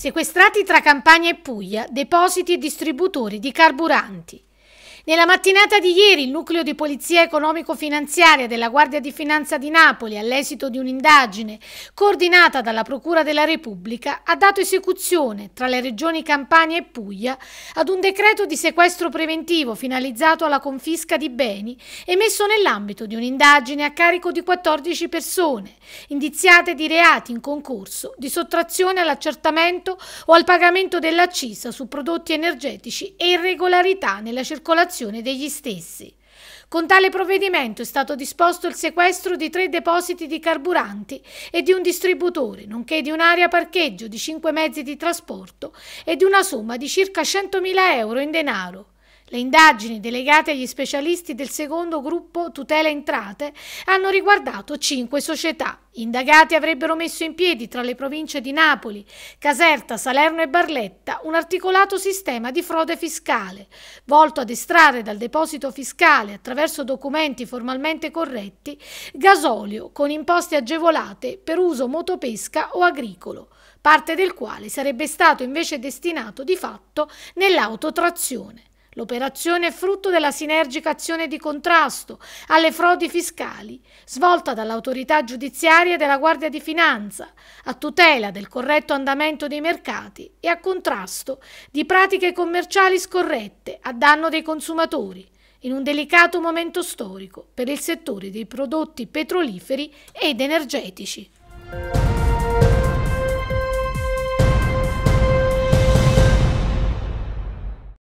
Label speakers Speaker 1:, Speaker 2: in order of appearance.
Speaker 1: Sequestrati tra Campania e Puglia depositi e distributori di carburanti. Nella mattinata di ieri il nucleo di polizia economico-finanziaria della Guardia di Finanza di Napoli, all'esito di un'indagine coordinata dalla Procura della Repubblica, ha dato esecuzione tra le regioni Campania e Puglia ad un decreto di sequestro preventivo finalizzato alla confisca di beni emesso nell'ambito di un'indagine a carico di 14 persone indiziate di reati in concorso di sottrazione all'accertamento o al pagamento dell'accisa su prodotti energetici e irregolarità nella circolazione applicazione degli stessi. Con tale provvedimento è stato disposto il sequestro di tre depositi di carburanti e di un distributore, nonché di un'area parcheggio di cinque mezzi di trasporto e di una somma di circa 100.000 euro in denaro. Le indagini delegate agli specialisti del secondo gruppo tutela entrate hanno riguardato cinque società. Indagati avrebbero messo in piedi tra le province di Napoli, Caserta, Salerno e Barletta un articolato sistema di frode fiscale, volto ad estrarre dal deposito fiscale attraverso documenti formalmente corretti gasolio con imposte agevolate per uso motopesca o agricolo, parte del quale sarebbe stato invece destinato di fatto nell'autotrazione. L'operazione è frutto della sinergica azione di contrasto alle frodi fiscali svolta dall'autorità giudiziaria e dalla Guardia di Finanza a tutela del corretto andamento dei mercati e a contrasto di pratiche commerciali scorrette a danno dei consumatori in un delicato momento storico per il settore dei prodotti petroliferi ed energetici.